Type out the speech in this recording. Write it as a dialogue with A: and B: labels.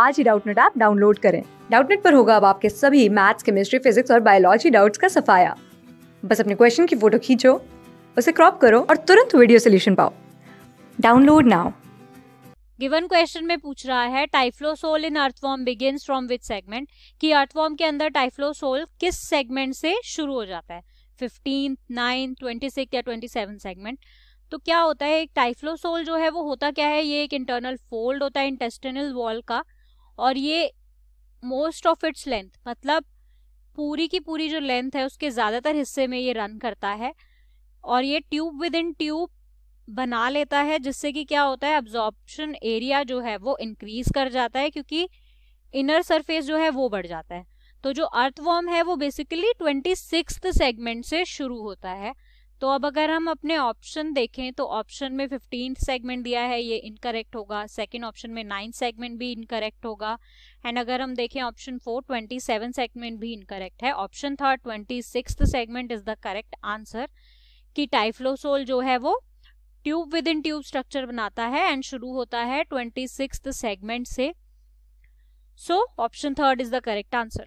A: आज ही Doubtnut app download करें डाउटनेट पर होगा अब आपके सभी मैथ्स केमिस्ट्री फिजिक्स और बायोलॉजी डाउट्स का सफाया बस अपने क्वेश्चन की फोटो खींचो उसे क्रॉप करो और तुरंत वीडियो सोल्यूशन पाओ डाउनलोड नाउ
B: गिवन क्वेश्चन में पूछ रहा है typhlosole in earthworm begins from which segment कि अर्थवॉर्म के अंदर टाइफ्लोसोल किस सेगमेंट से शुरू हो जाता है फिफ्टीन नाइन ट्वेंटी सिक्स या ट्वेंटी सेवन सेगमेंट तो क्या होता है एक टाइफ्लोसोल जो है वो होता क्या है ये एक इंटरनल फोल्ड होता है इंटेस्टिनल वॉल का और ये मोस्ट ऑफ इट्स लेंथ मतलब पूरी की पूरी जो लेंथ है उसके ज़्यादातर हिस्से में ये रन करता है और ये ट्यूब विद इन ट्यूब बना लेता है जिससे कि क्या होता है अब्जॉर्बशन एरिया जो है वो इंक्रीज कर जाता है क्योंकि इनर सरफेस जो है वो बढ़ जाता है तो जो अर्थवॉर्म है वो बेसिकली ट्वेंटी सिक्स सेगमेंट से शुरू होता है तो अब अगर हम अपने ऑप्शन देखें तो ऑप्शन में फिफ्टीन सेगमेंट दिया है ये इनकरेक्ट होगा सेकेंड ऑप्शन में नाइन सेगमेंट भी इनकरेक्ट होगा एंड अगर हम देखें option four twenty seven segment भी इनकरेक्ट है option third twenty six segment is the correct answer कि टाइफ्लोसोल जो है वो tube within tube structure बनाता है एंड शुरू होता है ट्वेंटी सिक्स सेगमेंट से so option third is the correct answer